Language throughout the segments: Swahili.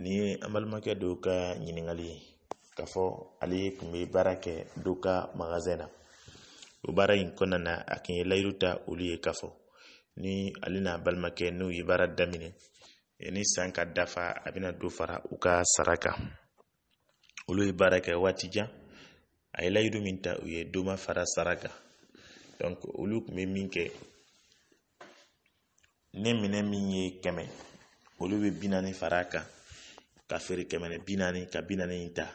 ni an balimakɛ dɔw ka ɲininkali ye k'a fɔ ale tun bɛ baara kɛ dɔw ka magazɛn na o baara in kɔnɔna na a tun ye layidu ta olu ye k'a fɔ ni ale n'a balimakɛ n'u ye baara daminɛ ni san ka dafa a bɛna dɔ fara u ka sara kan olu ye baara kɛ waati jan a ye layidu min ta u ye dɔ ma fara sara kan olu tun bɛ min kɛ ni minɛ min ye kɛmɛ olu bɛ bi naani fara a kan kafiri feere ni ka bi ta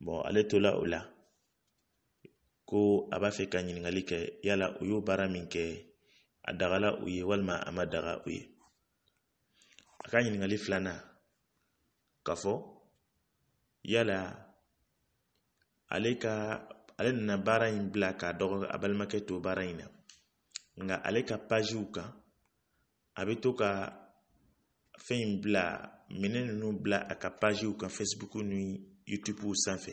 bon ale tola o la ko a b'a fɛ ka ɲiningali kɛ yala u y'o baara min kɛ a dagala u ye walima a ma daga u ye a ka ɲiningali filana ka fɔ yala ale ka ale nana baara bila k'a dɔgɔ a balimakɛ to baara na nka ale ka paziw kan a be to ka fɛn in bila minɛ ninnu bila a ka pajiw kan facebook ni youtube sanfɛ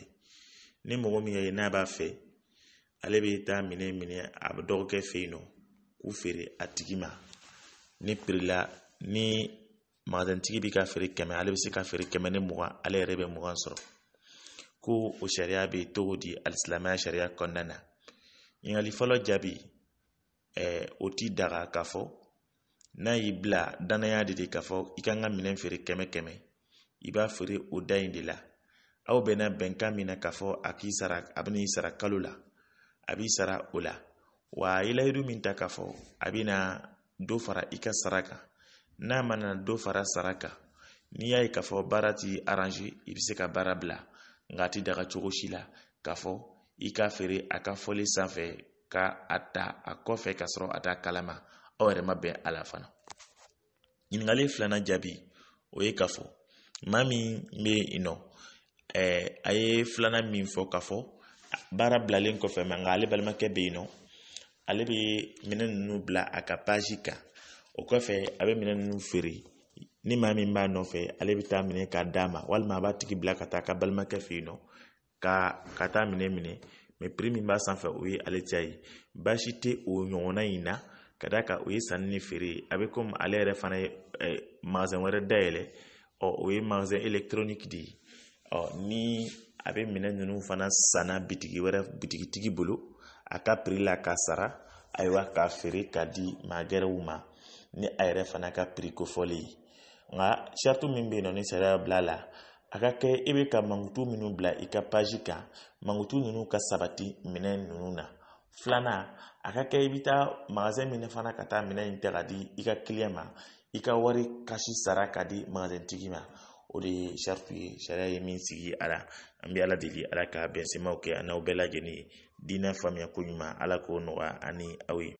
ni mɔgɔ min y'a ye n'a b'a fɛ ale bɛ taa minɛ minɛ a dɔgɔkɛ fɛ yen nɔ k'u feere a tigi ma ni la ni magasintigi bɛ ka feere kɛmɛ ale bɛ se ka feere kɛmɛ ni mugan ale yɛrɛ bɛ mugan sɔrɔ ko o sariya bɛ togo di alisilamɛya sariya kɔnɔna na ɲininkali fɔlɔ jaabi o eh, ti daga ka fɔ n'a y'i bila danaya de k'a fɔ i ka n ka minɛn feere kɛmɛ kɛmɛ i b'a feere o da in de la aw bɛna bɛnkan min na k'a fɔ a k'i sara a bɛn'i sara kalo la a b'i sara o la wa a ye layidu min ta k'a fɔ a bɛna dɔ fara i ka sara kan n'a mana dɔ fara sara kan n'i y'a ye k'a fɔ baara ti arrange i bɛ se ka baara bila nka a ti daga cogo si la k'a fɔ i k'a feere a ka fɔli sanfɛ ka a ta a kɔfɛ ka sɔrɔ a t'a kalama aw yɛrɛ ma bɛn a la fana ɲininkali filanan jaabi o ye k'a fɔ maa min bɛ yen nɔ ɛɛ a ye filanan min fɔ k'a fɔ baara bilalen kɔfɛ mɛ nka ale balimakɛ bɛ yen nɔ ale be minɛn ninnu bila a ka pazi kan o kɔfɛ a bɛ minɛn ninnu feere ni maa min b'a nɔfɛ ale be taa minɛ k'a d'a ma walima a b'a tigi bila ka taa a ka balimakɛ fɛ yen nɔ ka ka taa minɛ minɛ mɛ min b'a sanfɛ o ye ale ta ye baasi tɛ o ɲɔgɔnna in na ka da kan o ye sanni ni feere a bɛ komi ale yɛrɛ fana ye magasin wɛrɛ dayɛlɛ ɔ o ye magasin électronique de ye ɔ ni a bɛ minɛn ninnu fana sanna bitigi wɛrɛ bitigitigi bolo a ka piri la k'a sara ayiwa k'a feere k'a di maa ma ni a yɛrɛ fana ka piri kofɔli ye nka sariti min bɛ yen nɔ ni sariya bila la a ka kɛ e bɛ ka mankutu minnu bila i ka paji kan mankutu ninnu ka sabati minɛn ninnu na flana a ka kɛ i bɛ taa magasin minɛ fana ka taa minɛn in ta ka di i ka kiliyan ma i ka wari kasi sara ka di tigi ma o de ye sariti ye sariya ye min sigi a la an bɛ ala deli ala ka bɛn kɛ an n'aw bɛɛ lajɛlen ye diinɛ faamuyako ɲuman ala k'o nɔgɔya ani aw ye